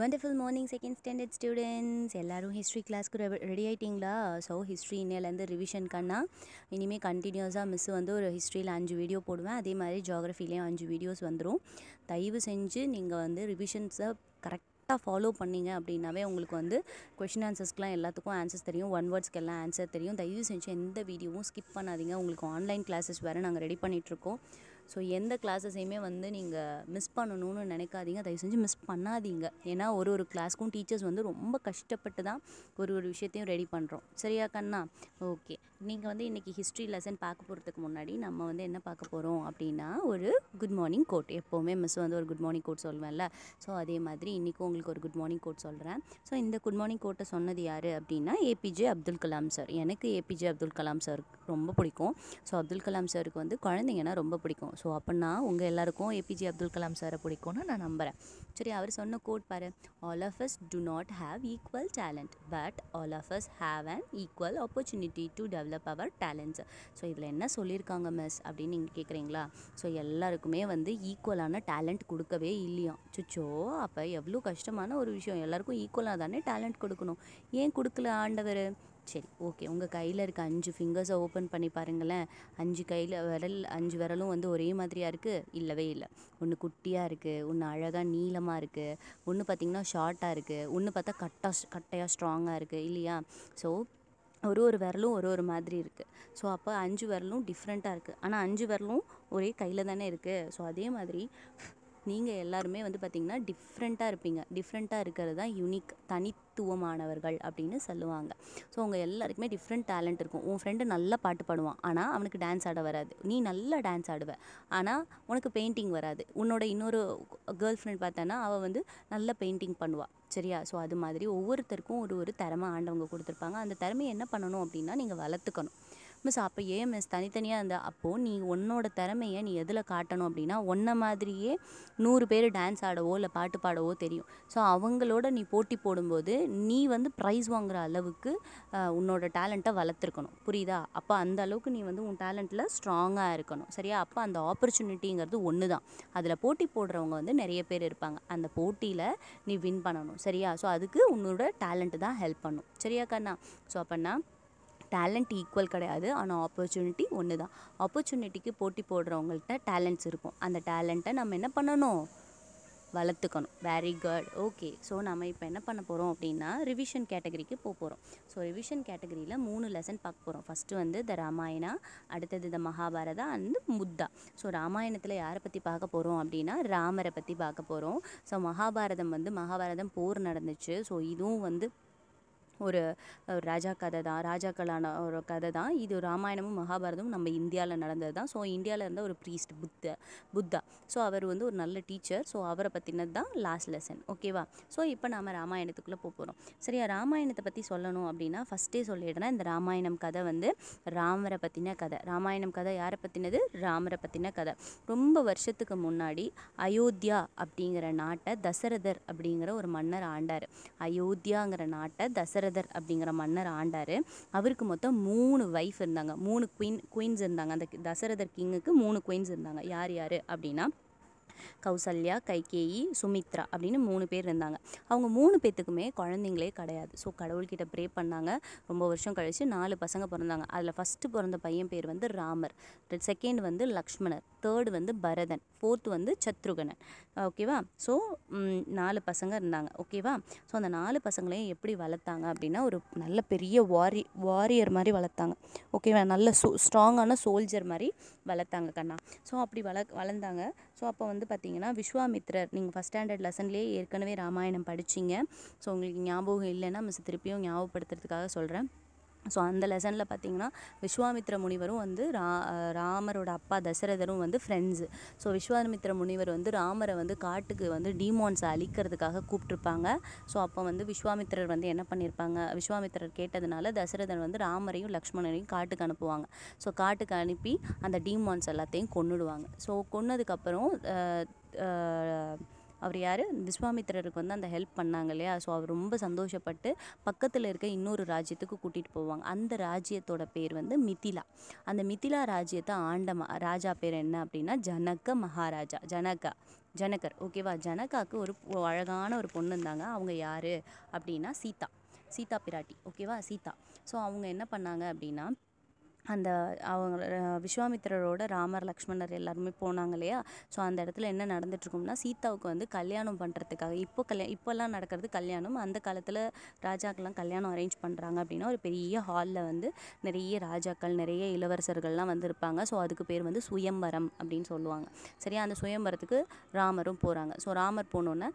wonderful morning second standard students எல்லோரும் history கிளாஸ்க்கு ready ஆகிட்டிங்களா ஸோ ஹிஸ்ட்ரி இன்னிலேருந்து ரிவிஷன் கண்ணா இனிமேல் கண்டினியூஸாக மிஸ் வந்து ஒரு ஹிஸ்ட்ரியில் அஞ்சு வீடியோ போடுவேன் அதே மாதிரி ஜியாகிரஃபிலையும் அஞ்சு வீடியோஸ் வந்துடும் தயவு செஞ்சு நீங்கள் வந்து ரிவிஷன்ஸை கரெக்டாக ஃபாலோ பண்ணிங்க அப்படின்னாவே உங்களுக்கு வந்து கொஷின் ஆன்சர்ஸ்க்கெலாம் எல்லாத்துக்கும் ஆன்சர்ஸ் தெரியும் ஒன் வேர்ட்ஸ்க்கு எல்லாம் ஆன்சர் தெரியும் தயவு செஞ்சு எந்த வீடியோவும் ஸ்கிப் பண்ணாதீங்க உங்களுக்கு ஆன்லைன் கிளாஸஸ் வேறு நாங்கள் ரெடி பண்ணிகிட்ருக்கோம் ஸோ எந்த கிளாஸஸையுமே வந்து நீங்கள் மிஸ் பண்ணணும்னு நினைக்காதீங்க தயவு செஞ்சு மிஸ் பண்ணாதீங்க ஏன்னா ஒரு ஒரு கிளாஸ்க்கும் டீச்சர்ஸ் வந்து ரொம்ப கஷ்டப்பட்டு தான் ஒரு ஒரு விஷயத்தையும் ரெடி பண்ணுறோம் சரியா கண்ணா ஓகே நீங்கள் வந்து இன்றைக்கி ஹிஸ்ட்ரி லெசன் பார்க்க போகிறதுக்கு முன்னாடி நம்ம வந்து என்ன பார்க்க போகிறோம் அப்படின்னா ஒரு குட் மார்னிங் கோட் எப்போவுமே மிஸ் வந்து ஒரு குட் மார்னிங் கோட் சொல்லுவேன்ல ஸோ அதே மாதிரி இன்றைக்கும் உங்களுக்கு ஒரு குட் மார்னிங் கோட் சொல்கிறேன் ஸோ இந்த குட் மார்னிங் கோட்டை சொன்னது யார் அப்படின்னா ஏபிஜே அப்துல் கலாம் சார் எனக்கு ஏபிஜே அப்துல் கலாம் சார் ரொம்ப பிடிக்கும் ஸோ அப்துல் கலாம் சாருக்கு வந்து குழந்தைங்கன்னா ரொம்ப பிடிக்கும் ஸோ அப்படின்னா உங்கள் எல்லாருக்கும் ஏபிஜே அப்துல் கலாம் சாரை பிடிக்கும்னு நான் நம்புகிறேன் சரி அவர் சொன்ன கோட் பாரு all of us do not have equal talent but all of us have and equal opportunity to develop develop our talents so இதில் என்ன சொல்லியிருக்காங்க மிஸ் அப்படின்னு நீங்கள் கேட்குறீங்களா ஸோ எல்லாருக்குமே வந்து ஈக்குவலான டேலண்ட் கொடுக்கவே இல்லையாம் சுச்சோ அப்போ எவ்வளோ கஷ்டமான ஒரு விஷயம் எல்லாருக்கும் ஈக்குவலாக தானே டேலண்ட் கொடுக்கணும் ஏன் கொடுக்கல ஆண்டவர் சரி ஓகே உங்கள் கையில் இருக்க அஞ்சு ஃபிங்கர்ஸை ஓப்பன் பண்ணி பாருங்களேன் அஞ்சு கையில் விரல் அஞ்சு விரலும் வந்து ஒரே மாதிரியாக இருக்குது இல்லவே இல்லை ஒன்று குட்டியாக இருக்குது ஒன்று அழகாக நீளமாக இருக்குது ஒன்று பார்த்திங்கன்னா ஷார்ட்டாக இருக்குது ஒன்று பார்த்தா கட்டாக கட்டையாக ஸ்ட்ராங்காக இருக்குது இல்லையா ஸோ ஒரு ஒரு விரலும் ஒரு ஒரு மாதிரி இருக்குது ஸோ அப்போ அஞ்சு விரலும் டிஃப்ரெண்ட்டாக இருக்குது ஆனால் அஞ்சு விரலும் ஒரே கையில் தானே இருக்குது ஸோ அதே மாதிரி நீங்கள் எல்லாருமே வந்து பார்த்திங்கன்னா டிஃப்ரெண்ட்டாக இருப்பீங்க டிஃப்ரெண்ட்டாக இருக்கிறது தான் யூனிக் தனித்துவமானவர்கள் அப்படின்னு சொல்லுவாங்க ஸோ உங்கள் எல்லாருக்குமே டிஃப்ரெண்ட் டேலண்ட் இருக்கும் உன் ஃப்ரெண்டு நல்லா பாட்டு பாடுவான் ஆனால் அவனுக்கு டான்ஸ் ஆட வராது நீ நல்லா டான்ஸ் ஆடுவ ஆனால் உனக்கு பெயிண்டிங் வராது உன்னோட இன்னொரு கேர்ள் ஃப்ரெண்ட் பார்த்தோன்னா அவள் வந்து நல்லா பெயிண்டிங் பண்ணுவாள் சரியா ஸோ அது மாதிரி ஒவ்வொருத்தருக்கும் ஒரு ஒரு திறமை ஆண்டவங்க கொடுத்துருப்பாங்க அந்த திறமையை என்ன பண்ணணும் அப்படின்னா நீங்கள் வளர்த்துக்கணும் மிஸ் அப்போ ஏன் மிஸ் தனித்தனியாக இருந்தால் அப்போது நீ உன்னோட திறமையை நீ எதில் காட்டணும் அப்படின்னா ஒன்றை மாதிரியே நூறு பேர் டான்ஸ் ஆடவோ இல்லை பாட்டு பாடவோ தெரியும் ஸோ அவங்களோட நீ போட்டி போடும்போது நீ வந்து ப்ரைஸ் வாங்குகிற அளவுக்கு உன்னோட டேலண்ட்டை வளர்த்துருக்கணும் புரியுதா அப்போ அந்த அளவுக்கு நீ வந்து உன் டேலண்ட்டில் ஸ்ட்ராங்காக இருக்கணும் சரியா அப்போ அந்த ஆப்பர்ச்சுனிட்டிங்கிறது ஒன்று தான் அதில் போட்டி போடுறவங்க வந்து நிறைய பேர் இருப்பாங்க அந்த போட்டியில் நீ வின் பண்ணணும் சரியா ஸோ அதுக்கு உன்னோட டேலண்ட்டு தான் ஹெல்ப் பண்ணும் சரியா கண்ணா ஸோ அப்போன்னா டேலண்ட் ஈக்குவல் கிடையாது ஆனால் ஆப்பர்ச்சுனிட்டி ஒன்று தான் ஆப்பர்ச்சுனிட்டிக்கு போட்டி போடுறவங்கள்ட்ட டேலண்ட்ஸ் இருக்கும் அந்த டேலண்ட்டை நம்ம என்ன பண்ணணும் வளர்த்துக்கணும் வெரி குட் ஓகே ஸோ நம்ம இப்போ என்ன பண்ண போகிறோம் அப்படின்னா ரிவிஷன் கேட்டகரிக்கு போக போகிறோம் ஸோ ரிவிஷன் கேட்டகரியில் மூணு லெசன் பார்க்க போகிறோம் ஃபஸ்ட்டு வந்து த ராமாயணா அடுத்தது த மகாபாரதா அண்ட் முத்தா ஸோ ராமாயணத்தில் யாரை பற்றி பார்க்க போகிறோம் அப்படின்னா ராமரை பற்றி பார்க்க போகிறோம் ஸோ மகாபாரதம் வந்து மகாபாரதம் போர் நடந்துச்சு ஸோ இதுவும் வந்து ஒரு ராஜா கதை தான் ராஜாக்களான ஒரு கதை தான் இது ராமாயணமும் மகாபாரதமும் நம்ம இந்தியாவில் நடந்தது தான் ஸோ இந்தியாவில் இருந்த ஒரு ப்ரீஸ்ட் புத்த புத்தா ஸோ அவர் வந்து ஒரு நல்ல டீச்சர் ஸோ அவரை பற்றினது தான் லாஸ்ட் லெசன் ஓகேவா ஸோ இப்போ நாம் ராமாயணத்துக்குள்ளே போக போகிறோம் சரியா ராமாயணத்தை பற்றி சொல்லணும் அப்படின்னா ஃபஸ்ட்டே சொல்லிடுறேன்னா இந்த ராமாயணம் கதை வந்து ராமரை பற்றின கதை ராமாயணம் கதை யாரை பற்றினது ராமரை பற்றின கதை ரொம்ப வருஷத்துக்கு முன்னாடி அயோத்தியா அப்படிங்கிற நாட்டை தசரதர் அப்படிங்கிற ஒரு மன்னர் ஆண்டார் அயோத்தியாங்கிற நாட்டை தசரதர் வியாசதர் அப்படிங்கிற மன்னர் ஆண்டார் அவருக்கு மொத்தம் மூணு ஒய்ஃப் இருந்தாங்க மூணு குயின் குயின்ஸ் இருந்தாங்க அந்த தசரதர் கிங்குக்கு மூணு குயின்ஸ் இருந்தாங்க யார் யார் அப்படின்னா கௌசல்யா கைகேயி சுமித்ரா அப்படின்னு மூணு பேர் இருந்தாங்க அவங்க மூணு பேர்த்துக்குமே குழந்தைங்களே கிடையாது ஸோ கடவுள்கிட்ட ப்ரே பண்ணாங்க ரொம்ப வருஷம் கழித்து நாலு பசங்க பிறந்தாங்க அதில் ஃபஸ்ட்டு பிறந்த பையன் பேர் வந்து ராமர் செகண்ட் வந்து லக்ஷ்மணர் தேர்டு வந்து பரதன் ஃபோர்த் வந்து சத்ருகணன் ஓகேவா ஸோ நாலு பசங்க இருந்தாங்க ஓகேவா ஸோ அந்த நாலு பசங்களையும் எப்படி வளர்த்தாங்க அப்படின்னா ஒரு நல்ல பெரிய வாரி வாரியர் மாதிரி வளர்த்தாங்க ஓகேவா நல்ல சோ ஸ்ட்ராங்கான சோல்ஜர் மாதிரி வளர்த்தாங்க கண்ணா ஸோ அப்படி வள வளர்ந்தாங்க ஸோ அப்போ வந்து பார்த்தீங்கன்னா விஸ்வாமித்ரர் நீங்கள் ஃபஸ்ட் ஸ்டாண்டர்ட் லெசன்லேயே ஏற்கனவே ராமாயணம் படிச்சிங்க ஸோ உங்களுக்கு ஞாபகம் இல்லைன்னா மிஸ் திருப்பியும் ஞாபகப்படுத்துறதுக்காக சொல்கிறேன் ஸோ அந்த லெசனில் பார்த்தீங்கன்னா விஸ்வாமித்ர முனிவரும் வந்து ரா ராமரோட அப்பா தசரதரும் வந்து ஃப்ரெண்ட்ஸு ஸோ விஸ்வாமித்ர முனிவர் வந்து ராமரை வந்து காட்டுக்கு வந்து டீமான்ஸை அழிக்கிறதுக்காக கூப்பிட்ருப்பாங்க ஸோ அப்போ வந்து விஸ்வாமித்திரர் வந்து என்ன பண்ணியிருப்பாங்க விஸ்வாமித்திரர் கேட்டதுனால தசரதன் வந்து ராமரையும் லக்ஷ்மணரையும் காட்டுக்கு அனுப்புவாங்க ஸோ காட்டுக்கு அனுப்பி அந்த டீமான்ஸ் எல்லாத்தையும் கொன்னுடுவாங்க ஸோ கொன்னதுக்கப்புறம் அவர் யார் விஸ்வாமித்திரருக்கு வந்து அந்த ஹெல்ப் பண்ணாங்க இல்லையா ஸோ அவர் ரொம்ப சந்தோஷப்பட்டு பக்கத்தில் இருக்க இன்னொரு ராஜ்யத்துக்கு கூட்டிகிட்டு போவாங்க அந்த ராஜ்யத்தோட பேர் வந்து மிதிலா அந்த மிதிலா ராஜ்யத்தை ஆண்ட ராஜா பேர் என்ன அப்படின்னா ஜனக்க மகாராஜா ஜனகா ஜனகர் ஓகேவா ஜனகாக்கு ஒரு அழகான ஒரு பொண்ணு இருந்தாங்க அவங்க யார் அப்படின்னா சீதா சீதா பிராட்டி ஓகேவா சீதா ஸோ அவங்க என்ன பண்ணாங்க அப்படின்னா அந்த அவங்க விஸ்வாமித்திரரோட ராமர் லக்ஷ்மணர் எல்லாருமே போனாங்க இல்லையா ஸோ அந்த இடத்துல என்ன நடந்துட்டுருக்கும்னா சீதாவுக்கு வந்து கல்யாணம் பண்ணுறதுக்காக இப்போ கல்யாணம் இப்போல்லாம் நடக்கிறது கல்யாணம் அந்த காலத்தில் ராஜாக்கள்லாம் கல்யாணம் அரேஞ்ச் பண்ணுறாங்க அப்படின்னா ஒரு பெரிய ஹாலில் வந்து நிறைய ராஜாக்கள் நிறைய இளவரசர்கள்லாம் வந்து இருப்பாங்க ஸோ அதுக்கு பேர் வந்து சுயம்பரம் அப்படின்னு சொல்லுவாங்க சரியா அந்த சுயம்பரத்துக்கு ராமரும் போகிறாங்க ஸோ ராமர் போனோன்னே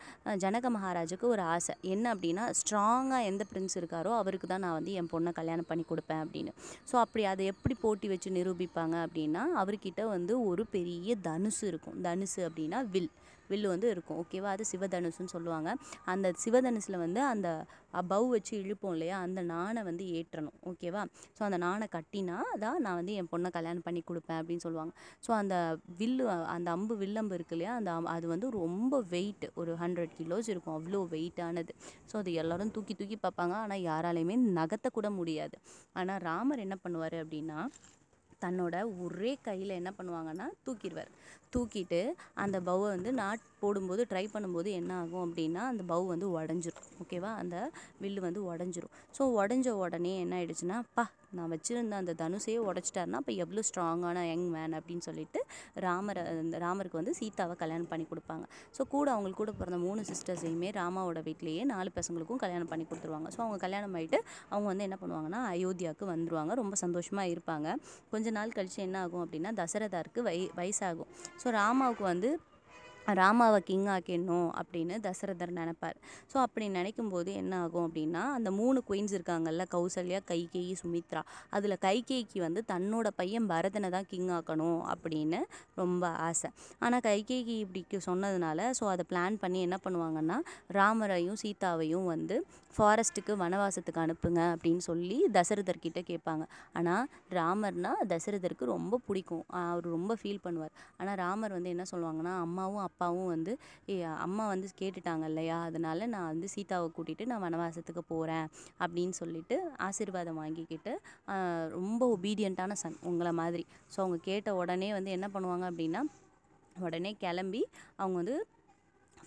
ஜனக மகாராஜுக்கு ஒரு ஆசை என்ன அப்படின்னா ஸ்ட்ராங்காக எந்த பிரின்ஸ் இருக்காரோ அவருக்கு தான் நான் வந்து என் பொண்ணை கல்யாணம் பண்ணி கொடுப்பேன் அப்படின்னு ஸோ அப்படி அது எப்படி போட்டி வச்சு நிரூபிப்பாங்க அப்படின்னா அவர்கிட்ட வந்து ஒரு பெரிய தனுசு இருக்கும் தனுசு அப்படின்னா வில் வில்லு வந்து இருக்கும் ஓகேவா அது சிவதனுசுன்னு சொல்லுவாங்க அந்த சிவதனுசில் வந்து அந்த பவ் வச்சு இழுப்போம் இல்லையா அந்த நாணை வந்து ஏற்றணும் ஓகேவா ஸோ அந்த நாணை கட்டினா தான் நான் வந்து என் பொண்ணை கல்யாணம் பண்ணி கொடுப்பேன் அப்படின்னு சொல்லுவாங்க ஸோ அந்த வில்லு அந்த அம்பு வில்லம்பு இருக்கு இல்லையா அந்த அது வந்து ரொம்ப வெயிட் ஒரு ஹண்ட்ரட் கிலோஸ் இருக்கும் அவ்வளோ வெயிட்டானது ஸோ அது எல்லோரும் தூக்கி தூக்கி பார்ப்பாங்க ஆனால் யாராலையுமே கூட முடியாது ஆனால் ராமர் என்ன பண்ணுவார் அப்படின்னா தன்னோட ஒரே கையில் என்ன பண்ணுவாங்கன்னா தூக்கிடுவார் தூக்கிட்டு அந்த பவ்வை வந்து நாட் போடும்போது ட்ரை பண்ணும்போது என்ன ஆகும் அப்படின்னா அந்த பவு வந்து உடஞ்சிரும் ஓகேவா அந்த வில்லு வந்து உடஞ்சிரும் ஸோ உடஞ்ச உடனே என்ன ஆயிடுச்சுன்னா பா நான் வச்சுருந்த அந்த தனுஷையே உடச்சிட்டாருன்னா இப்போ எவ்வளோ ஸ்ட்ராங்கான யங் மேன் அப்படின்னு சொல்லிட்டு ராமரை அந்த ராமருக்கு வந்து சீதாவை கல்யாணம் பண்ணி கொடுப்பாங்க ஸோ கூட அவங்களுக்கு கூட பிறந்த மூணு சிஸ்டர்ஸையுமே ராமாவோட வீட்லேயே நாலு பசங்களுக்கும் கல்யாணம் பண்ணி கொடுத்துருவாங்க ஸோ அவங்க கல்யாணம் ஆகிட்டு அவங்க வந்து என்ன பண்ணுவாங்கன்னா அயோத்தியாவுக்கு வந்துடுவாங்க ரொம்ப சந்தோஷமாக இருப்பாங்க கொஞ்ச நாள் கழித்து என்ன ஆகும் அப்படின்னா தசரதாருக்கு வய வயசாகும் ஸோ ராமாவுக்கு வந்து ராமாவை கிங் ஆக்கிடணும் அப்படின்னு தசரதர் நினைப்பார் ஸோ அப்படி நினைக்கும் போது என்ன ஆகும் அப்படின்னா அந்த மூணு குயின்ஸ் இருக்காங்கல்ல கௌசல்யா கைகேயி சுமித்ரா அதில் கைகேய்க்கு வந்து தன்னோட பையன் பரதனை தான் கிங் ஆக்கணும் அப்படின்னு ரொம்ப ஆசை ஆனால் கைகேகி இப்படி சொன்னதுனால ஸோ அதை பிளான் பண்ணி என்ன பண்ணுவாங்கன்னா ராமரையும் சீதாவையும் வந்து ஃபாரஸ்ட்டுக்கு வனவாசத்துக்கு அனுப்புங்க அப்படின்னு சொல்லி தசரதர்கிட்ட கேட்பாங்க ஆனால் ராமர்னா தசரதருக்கு ரொம்ப பிடிக்கும் அவர் ரொம்ப ஃபீல் பண்ணுவார் ஆனால் ராமர் வந்து என்ன சொல்லுவாங்கன்னா அம்மாவும் அப்பாவும் வந்து அம்மா வந்து கேட்டுட்டாங்க இல்லையா அதனால நான் வந்து சீதாவை கூட்டிகிட்டு நான் வனவாசத்துக்கு போகிறேன் அப்படின்னு சொல்லிட்டு ஆசீர்வாதம் வாங்கிக்கிட்டு ரொம்ப ஒபீடியண்ட்டான சன் உங்களை மாதிரி ஸோ அவங்க கேட்ட உடனே வந்து என்ன பண்ணுவாங்க அப்படின்னா உடனே கிளம்பி அவங்க வந்து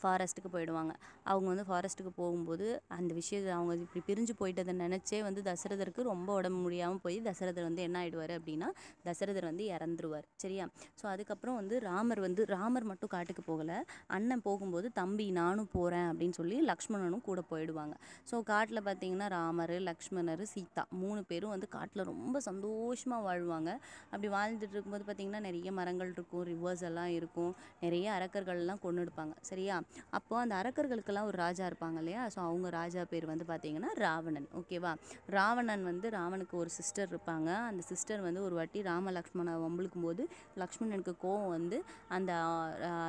ஃபாரஸ்ட்டுக்கு போயிடுவாங்க அவங்க வந்து ஃபாரஸ்ட்டுக்கு போகும்போது அந்த விஷயத்தை அவங்க இப்படி பிரிஞ்சு போயிட்டதை நினச்சே வந்து தசரதருக்கு ரொம்ப உடம்பு முடியாமல் போய் தசரதர் வந்து என்ன ஆகிடுவார் அப்படின்னா தசரதர் வந்து இறந்துருவார் சரியா ஸோ அதுக்கப்புறம் வந்து ராமர் வந்து ராமர் மட்டும் காட்டுக்கு போகலை அண்ணன் போகும்போது தம்பி நானும் போகிறேன் அப்படின்னு சொல்லி லக்ஷ்மணனும் கூட போயிடுவாங்க ஸோ காட்டில் பார்த்தீங்கன்னா ராமர் லக்ஷ்மணர் சீதா மூணு பேரும் வந்து காட்டில் ரொம்ப சந்தோஷமாக வாழ்வாங்க அப்படி வாழ்ந்துட்டு இருக்கும்போது பார்த்தீங்கன்னா நிறைய மரங்கள் இருக்கும் ரிவர்ஸ் எல்லாம் இருக்கும் நிறைய அரக்கர்கள்லாம் கொண்டு இருப்பாங்க சரியா அப்போது அந்த அரக்கர்களுக்கெல்லாம் ராஜாக்கெல்லாம் ஒரு ராஜா இருப்பாங்க இல்லையா ஸோ அவங்க ராஜா பேர் வந்து பார்த்திங்கன்னா ராவணன் ஓகேவா ராவணன் வந்து ராவனுக்கு ஒரு சிஸ்டர் இருப்பாங்க அந்த சிஸ்டர் வந்து ஒரு வாட்டி ராம லக்ஷ்மணை வம்பிழுக்கும் போது லக்ஷ்மணனுக்கு கோவம் வந்து அந்த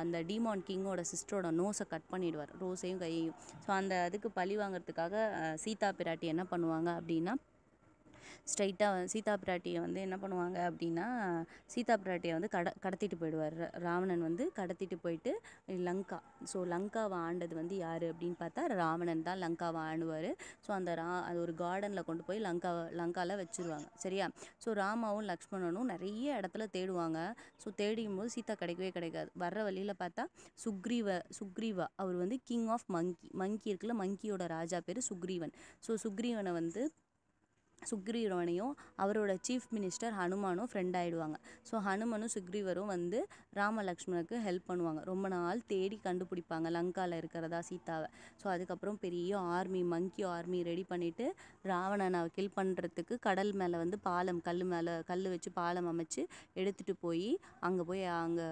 அந்த டிமான் கிங்கோட சிஸ்டரோட நோஸை கட் பண்ணிடுவார் ரோஸையும் கையையும் ஸோ அந்த அதுக்கு பழி வாங்குறதுக்காக சீதா பிராட்டி என்ன பண்ணுவாங்க அப்படின்னா ஸ்ட்ரைட்டாக சீதா பிராட்டியை வந்து என்ன பண்ணுவாங்க அப்படின்னா சீதா பிராட்டியை வந்து கட கடத்திட்டு போயிடுவார் ராவணன் வந்து கடத்திட்டு போயிட்டு லங்கா ஸோ லங்காவை ஆண்டது வந்து யார் அப்படின்னு பார்த்தா ராவணன் தான் லங்காவை ஆண்டுவார் ஸோ அந்த ரா அது ஒரு கார்டனில் கொண்டு போய் லங்காவை லங்காவில் வச்சுருவாங்க சரியா ஸோ ராமாவும் லக்ஷ்மணனும் நிறைய இடத்துல தேடுவாங்க ஸோ தேடியும் போது சீதா கிடைக்கவே கிடைக்காது வர்ற வழியில் பார்த்தா சுக்ரீவ சுக்ரீவா அவர் வந்து கிங் ஆஃப் மங்கி மங்கி இருக்குல்ல மங்கியோட ராஜா பேர் சுக்ரீவன் ஸோ சுக்ரீவனை வந்து சுக்ரீவனையும் அவரோட சீஃப் மினிஸ்டர் ஹனுமானும் ஃப்ரெண்ட் ஆகிடுவாங்க ஸோ ஹனுமனும் சுக்ரீவரும் வந்து ராமலக்ஷ்மனுக்கு ஹெல்ப் பண்ணுவாங்க ரொம்ப நாள் தேடி கண்டுபிடிப்பாங்க லங்காவில் இருக்கிறதா சீதாவை ஸோ அதுக்கப்புறம் பெரிய ஆர்மி மங்கி ஆர்மி ரெடி பண்ணிவிட்டு ராவணனை கில் பண்ணுறதுக்கு கடல் மேலே வந்து பாலம் கல் மேலே கல் வச்சு பாலம் அமைச்சு எடுத்துகிட்டு போய் அங்கே போய் அங்கே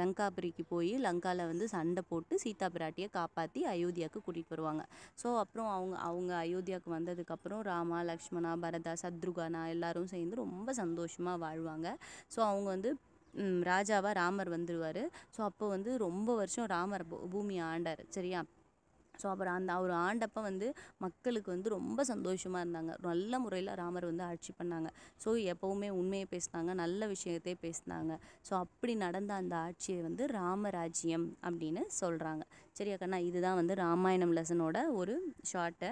லங்காபுரிக்கு போய் லங்காவில் வந்து சண்டை போட்டு சீதா பிராட்டியை காப்பாற்றி அயோத்தியாவுக்கு கூட்டிகிட்டு வருவாங்க ஸோ அப்புறம் அவங்க அவங்க அயோத்தியாவுக்கு வந்ததுக்கப்புறம் ராமா லக்ஷ்மணா பரதா சத்ருகானா எல்லாரும் சேர்ந்து ரொம்ப சந்தோஷமாக வாழ்வாங்க ஸோ அவங்க வந்து ராஜாவாக ராமர் வந்துடுவார் ஸோ அப்போ வந்து ரொம்ப வருஷம் ராமர் பூமியை ஆண்டார் சரியா ஸோ அப்புறம் அந்த அவர் ஆண்டப்போ வந்து மக்களுக்கு வந்து ரொம்ப சந்தோஷமாக இருந்தாங்க நல்ல முறையில் ராமர் வந்து ஆட்சி பண்ணாங்க ஸோ எப்போவுமே உண்மையை பேசினாங்க நல்ல விஷயத்தை பேசினாங்க ஸோ அப்படி நடந்த அந்த ஆட்சியை வந்து ராமராஜ்யம் அப்படின்னு சொல்கிறாங்க சரி அக்கண்ணா இதுதான் வந்து ராமாயணம் லெசனோட ஒரு ஷார்ட்டை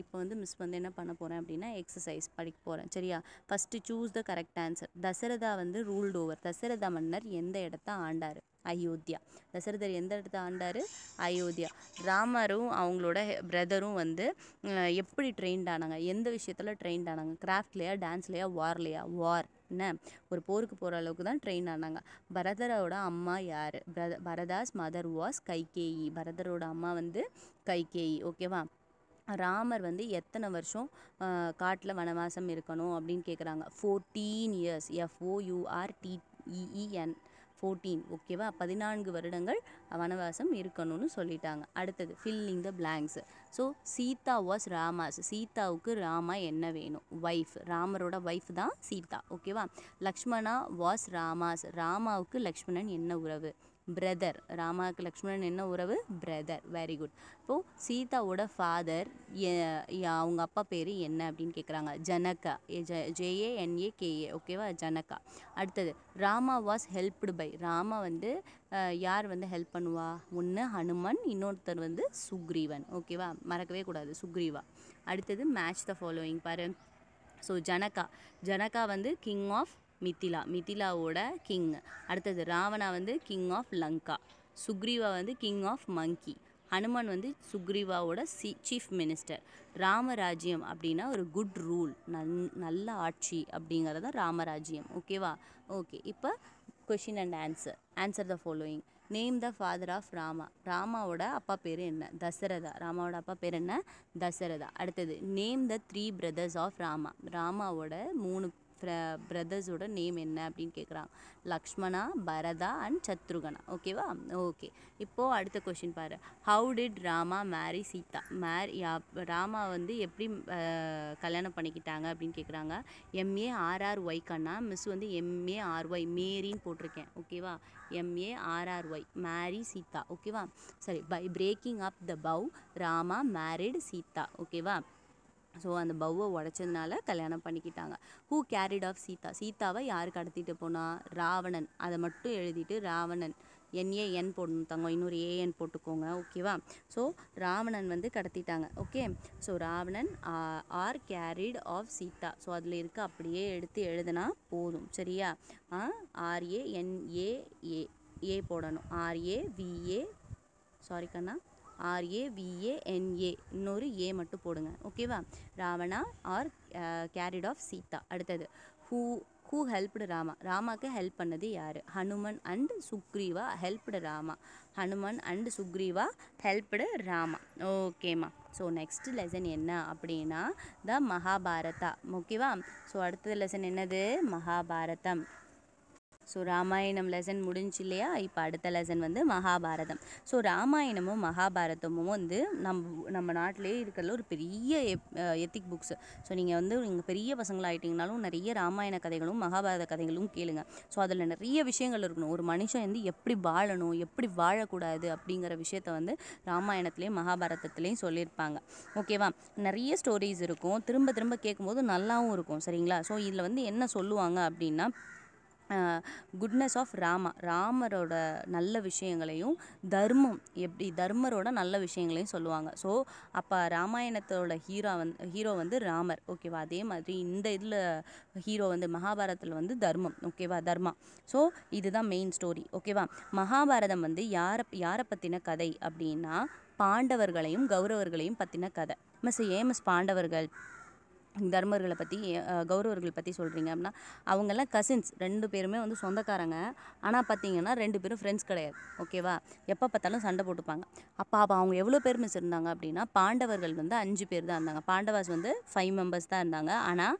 இப்போ வந்து மிஸ் வந்து என்ன பண்ண போகிறேன் அப்படின்னா எக்ஸசைஸ் படிக்க போகிறேன் சரியா first choose the correct answer Dasharatha வந்து ரூல்டு ஓவர் தசரதா மன்னர் எந்த இடத்த ஆண்டார் அயோத்தியா தசரதர் எந்த இடத்த ஆண்டார் அயோத்தியா ராமரும் அவங்களோட பிரதரும் வந்து எப்படி ட்ரெயின்ட் ஆனாங்க எந்த விஷயத்தில் ட்ரெயின்ட் ஆனாங்க கிராஃப்ட்லையா டான்ஸ்லையா வார்லையா வார் என்ன ஒரு போருக்கு போகிற அளவுக்கு தான் ட்ரெயின் ஆனாங்க பரதரோட அம்மா யார் பிரத பரதாஸ் மதர் வாஸ் கைகேயி பரதரோட அம்மா வந்து கைகேயி ஓகேவா ராமர் வந்து எத்தனை வருஷம் காட்டில் வனவாசம் இருக்கணும் அப்படின்னு கேட்குறாங்க fourteen years F O U R T E E N fourteen ஓகேவா பதினான்கு வருடங்கள் வனவாசம் இருக்கணும்னு சொல்லிட்டாங்க அடுத்தது filling the blanks so Sita was Rama's சீதாவுக்கு ராமா என்ன வேணும் ஒய்ஃப் ராமரோட ஒய்ஃப் தான் சீதா ஓகேவா லக்ஷ்மணா வாஸ் ராமாஸ் ராமாவுக்கு லக்ஷ்மணன் என்ன உறவு பிரதர் ராமாவுக்கு லக்ஷ்மணன் என்ன உறவு பிரதர் வெரி குட் இப்போது சீதாவோட ஃபாதர் அவங்க அப்பா பேர் என்ன அப்படின்னு கேட்குறாங்க ஜனகா ஜ என்ஏ கேஏ ஓகேவா ஜனகா அடுத்தது Rama was helped by Rama வந்து யார் வந்து ஹெல்ப் பண்ணுவா ஒன்று ஹனுமன் இன்னொருத்தர் வந்து சுக்ரீவன் ஓகேவா மறக்கவே கூடாது சுக்ரீவா அடுத்தது மேட்ச் த ஃபாலோயிங் பாரு ஸோ ஜனகா ஜனகா வந்து கிங் ஆஃப் மித்திலா மித்திலாவோட கிங் அடுத்தது ராவணா வந்து கிங் ஆஃப் லங்கா சுக்ரீவா வந்து கிங் ஆஃப் மங்கி ஹனுமான் வந்து சுக்ரீவாவோட சி சீஃப் மினிஸ்டர் ராமராஜ்யம் அப்படின்னா ஒரு குட் ரூல் நல் நல்ல ஆட்சி அப்படிங்கிறது ராமராஜ்யம் ஓகேவா ஓகே இப்போ question and answer answer the following name the father of Rama ராமாவோட அப்பா பேர் என்ன தசரதா ராமாவோட அப்பா பேர் என்ன தசரதா அடுத்தது name the three brothers of Rama ராமாவோட மூணு பிரதர்ஸோட நேம் என்ன அப்படின்னு கேட்குறாங்க லக்ஷ்மணா பரதா அண்ட் சத்ருகனா ஓகேவா ஓகே இப்போது அடுத்த கொஷின் பாரு how did Rama marry Sita marry Rama வந்து எப்படி கல்யாணம் பண்ணிக்கிட்டாங்க அப்படின்னு கேட்குறாங்க எம்ஏ ஆர்ஆர் ஒய் கண்ணா மிஸ் வந்து எம்ஏ ஆர்ஒய் மேரின்னு போட்டிருக்கேன் ஓகேவா எம்ஏ ஆர்ஆர்ஒய் மேரி சீதா ஓகேவா சரி by breaking up the bow Rama married Sita ஓகேவா ஸோ அந்த பவ்வை உடச்சதுனால கல்யாணம் பண்ணிக்கிட்டாங்க ஹூ கேரிட் ஆஃப் சீதா சீதாவை யார் கடத்திட்டு போனால் ராவணன் அதை மட்டும் எழுதிட்டு ராவணன் என்ஏ என் போடணும் தங்க இன்னொரு ஏஎன் போட்டுக்கோங்க ஓகேவா ஸோ ராவணன் வந்து கடத்திட்டாங்க okay so Ravanan are carried off Sita so அதில் இருக்க அப்படியே எடுத்து எழுதுனா போதும் சரியா ஆர்ஏஎன்ஏஏ ஏ போடணும் ஆர்ஏ விஏ சாரி கண்ணா விஏஎன்ஏ இன்னொரு ஏ மட்டும் போடுங்க ஓகேவா Ravana are carried off Sita அடுத்தது ஹூ ஹூ ஹெல்ப்டு ராமா ராமாவுக்கு ஹெல்ப் பண்ணது யார் Hanuman and Sugriva helped Rama Hanuman and Sugriva helped Rama ஓகேம்மா ஸோ நெக்ஸ்ட் லெசன் என்ன அப்படின்னா த மகாபாரதா ஓகேவா ஸோ அடுத்த லெசன் என்னது மகாபாரதம் ஸோ ராமாயணம் லெசன் முடிஞ்சு இல்லையா இப்போ அடுத்த லெசன் வந்து மகாபாரதம் ஸோ ராமாயணமும் மகாபாரதமும் வந்து நம்ம நம்ம நாட்டிலேயே இருக்கிறதுல ஒரு பெரிய எத்திக் புக்ஸ் ஸோ நீங்கள் வந்து நீங்கள் பெரிய பசங்களாகிட்டிங்கனாலும் நிறைய ராமாயண கதைகளும் மகாபாரத கதைகளும் கேளுங்க ஸோ அதில் நிறைய விஷயங்கள் இருக்கணும் ஒரு மனுஷன் வந்து எப்படி வாழணும் எப்படி வாழக்கூடாது அப்படிங்கிற விஷயத்த வந்து ராமாயணத்துலேயும் மகாபாரதத்துலேயும் சொல்லியிருப்பாங்க ஓகேவா நிறைய ஸ்டோரிஸ் இருக்கும் திரும்ப திரும்ப கேட்கும்போது நல்லாவும் இருக்கும் சரிங்களா ஸோ இதில் வந்து என்ன சொல்லுவாங்க அப்படின்னா குட்னஸ் ஆஃப் ராமா ராமரோட நல்ல விஷயங்களையும் தர்மம் எப்படி தர்மரோட நல்ல விஷயங்களையும் சொல்லுவாங்க ஸோ அப்போ ராமாயணத்தோட ஹீரோ வந் ஹீரோ வந்து ராமர் ஓகேவா அதே மாதிரி இந்த இதில் ஹீரோ வந்து மகாபாரதத்தில் வந்து தர்மம் ஓகேவா தர்மா ஸோ இதுதான் மெயின் ஸ்டோரி ஓகேவா மகாபாரதம் வந்து யாரை யாரை பற்றின கதை அப்படின்னா பாண்டவர்களையும் கௌரவர்களையும் பற்றின கதை மிஸ் ஏமஸ் பாண்டவர்கள் தர்மர்களை பற்றி கௌரவர்கள் பற்றி சொல்கிறீங்க அப்படின்னா அவங்கெல்லாம் கசின்ஸ் ரெண்டு பேருமே வந்து சொந்தக்காரங்க ஆனால் பார்த்தீங்கன்னா ரெண்டு பேரும் ஃப்ரெண்ட்ஸ் கிடையாது ஓகேவா எப்போ பார்த்தாலும் சண்டை போட்டுப்பாங்க அப்போ அப்போ அவங்க எவ்வளோ பேர் மிஸ் இருந்தாங்க அப்படின்னா பாண்டவர்கள் வந்து அஞ்சு பேர் தான் இருந்தாங்க பாண்டவாஸ் வந்து ஃபைவ் மெம்பர்ஸ் தான் இருந்தாங்க ஆனால்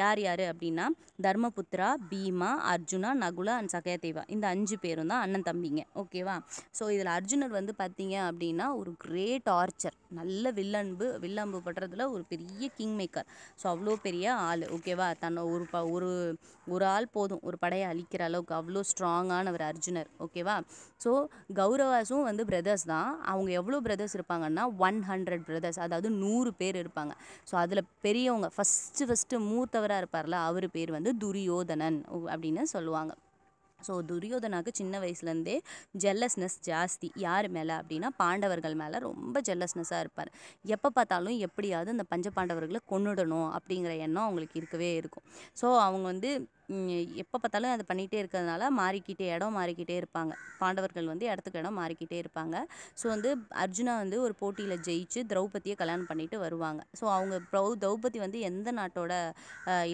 யார் யார் அப்படின்னா தர்மபுத்ரா பீமா அர்ஜுனா நகுலா அண்ட் சகயதேவா இந்த அஞ்சு பேரும் தான் அண்ணன் தம்பிங்க ஓகேவா ஸோ இதில் அர்ஜுனர் வந்து பார்த்தீங்க அப்படின்னா ஒரு கிரேட் ஆர்ச்சர் நல்ல வில்லன்பு வில்லம்பு படுறதுல ஒரு பெரிய கிங் மேக்கர் ஸோ அவ்வளோ பெரிய ஆள் ஓகேவா தன்னை ஒரு ப ஒரு ஒரு ஆள் போதும் ஒரு படையை அழிக்கிற அளவுக்கு அவ்வளோ ஸ்ட்ராங்கானவர் அர்ஜுனர் ஓகேவா ஸோ கௌரவாஸும் வந்து பிரதர்ஸ் தான் அவங்க எவ்வளோ பிரதர்ஸ் இருப்பாங்கன்னா ஒன் ஹண்ட்ரட் பிரதர்ஸ் அதாவது நூறு பேர் இருப்பாங்க ஸோ அதில் பெரியவங்க ஃபஸ்ட்டு ஃபஸ்ட்டு மூத்தவராக இருப்பார்ல அவர் பேர் வந்து துரியோதனன் அப்படின்னு சொல்லுவாங்க ஸோ துரியோதனாக்கு சின்ன வயசுலேருந்தே ஜெல்லஸ்னஸ் ஜாஸ்தி யார் மேலே அப்படின்னா பாண்டவர்கள் மேலே ரொம்ப ஜெல்லஸ்னஸாக இருப்பார் எப்போ பார்த்தாலும் எப்படியாவது அந்த பஞ்ச பாண்டவர்களை கொண்டுடணும் அப்படிங்கிற எண்ணம் அவங்களுக்கு இருக்கவே இருக்கும் ஸோ அவங்க வந்து எப்போ பார்த்தாலும் அதை பண்ணிகிட்டே இருக்கிறதுனால மாறிக்கிட்டே இடம் மாறிக்கிட்டே இருப்பாங்க பாண்டவர்கள் வந்து இடத்துக்கு இடம் மாறிக்கிட்டே இருப்பாங்க ஸோ வந்து அர்ஜுனா வந்து ஒரு போட்டியில் ஜெயிச்சு திரௌபதியை கல்யாணம் பண்ணிட்டு வருவாங்க ஸோ அவங்க ப்ரௌ திரௌபதி வந்து எந்த நாட்டோட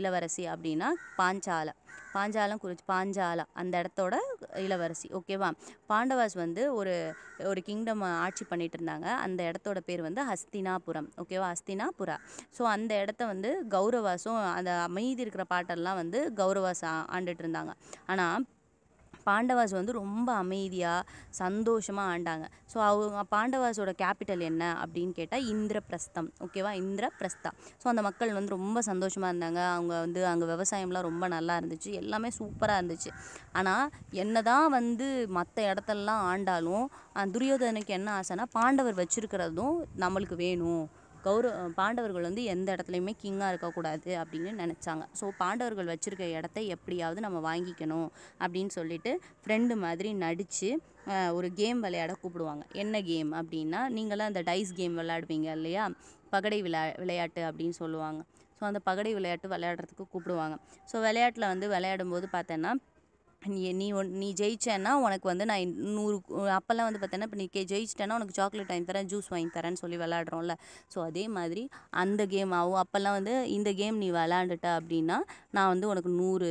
இளவரசி அப்படின்னா பாஞ்சால பாஞ்சாலம் குறிச்சு பாஞ்சாலா அந்த இடத்தோட இளவரசி ஓகேவா பாண்டவாஸ் வந்து ஒரு ஒரு கிங்டம் ஆட்சி பண்ணிட்டு இருந்தாங்க அந்த இடத்தோட பேர் வந்து ஹஸ்தினாபுரம் ஓகேவா ஹஸ்தினாபுரா ஸோ அந்த இடத்த வந்து கௌரவாஸும் அந்த அமைதி இருக்கிற பாட்டெல்லாம் வந்து கௌரவ கௌரவாஸ் ஆண்டுட்டு இருந்தாங்க ஆனால் பாண்டவாஸ் வந்து ரொம்ப அமைதியாக சந்தோஷமாக ஆண்டாங்க ஸோ அவங்க பாண்டவாஸோட கேபிட்டல் என்ன அப்படின்னு கேட்டால் இந்திரபிரஸ்தம் ஓகேவா இந்திரபிரஸ்தா ஸோ அந்த மக்கள் வந்து ரொம்ப சந்தோஷமாக இருந்தாங்க அவங்க வந்து அங்கே விவசாயம்லாம் ரொம்ப நல்லா இருந்துச்சு எல்லாமே சூப்பராக இருந்துச்சு ஆனால் என்ன தான் வந்து மற்ற இடத்தெல்லாம் ஆண்டாலும் துரியோதனுக்கு என்ன ஆசைனா பாண்டவர் வச்சுருக்கிறதும் நம்மளுக்கு வேணும் கௌரவ பாண்டவர்கள் வந்து எந்த இடத்துலையுமே கிங்காக இருக்கக்கூடாது அப்படின்னு நினச்சாங்க ஸோ பாண்டவர்கள் வச்சுருக்க இடத்த எப்படியாவது நம்ம வாங்கிக்கணும் அப்படின்னு சொல்லிட்டு ஃப்ரெண்டு மாதிரி நடித்து ஒரு கேம் விளையாட கூப்பிடுவாங்க என்ன கேம் அப்படின்னா நீங்களாம் அந்த டைஸ் கேம் விளையாடுவீங்க இல்லையா பகடை விளையா விளையாட்டு அப்படின்னு சொல்லுவாங்க ஸோ அந்த பகடை விளையாட்டு விளையாடுறதுக்கு கூப்பிடுவாங்க ஸோ விளையாட்டில் வந்து விளையாடும்போது பார்த்தோன்னா நீ நீ ஒன் நீ ஜெயிச்சேன்னா உனக்கு வந்து நான் நூறு அப்போல்லாம் வந்து பார்த்தேன்னா இப்போ நீ கே ஜெயிச்சிட்டேன்னா உனக்கு சாக்லேட் வாங்கி தரேன் ஜூஸ் வாங்கி தரேன்னு சொல்லி விளாட்றோம்ல ஸோ அதே மாதிரி அந்த கேம் ஆகும் அப்போல்லாம் வந்து இந்த கேம் நீ விளாண்டுட்ட அப்படின்னா நான் வந்து உனக்கு நூறு